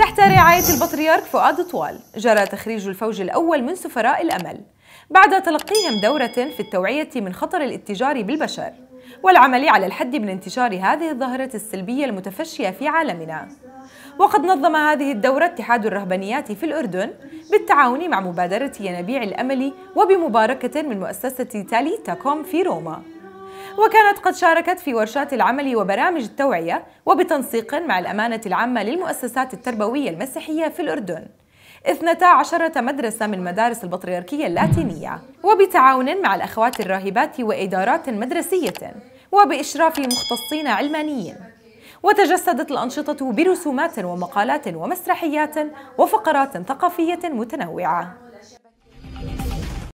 تحت رعاية البطريرك فؤاد طوال جرى تخريج الفوج الأول من سفراء الأمل بعد تلقيهم دورة في التوعية من خطر الاتجار بالبشر والعمل على الحد من انتشار هذه الظاهرة السلبية المتفشية في عالمنا وقد نظم هذه الدورة اتحاد الرهبانيات في الأردن بالتعاون مع مبادرة ينابيع الأمل وبمباركة من مؤسسة تاليتا كوم في روما وكانت قد شاركت في ورشات العمل وبرامج التوعية وبتنسيق مع الأمانة العامة للمؤسسات التربوية المسيحية في الأردن اثنتا عشرة مدرسة من مدارس البطريركية اللاتينية وبتعاون مع الأخوات الراهبات وإدارات مدرسية وبإشراف مختصين علمانيين وتجسدت الأنشطة برسومات ومقالات ومسرحيات وفقرات ثقافية متنوعة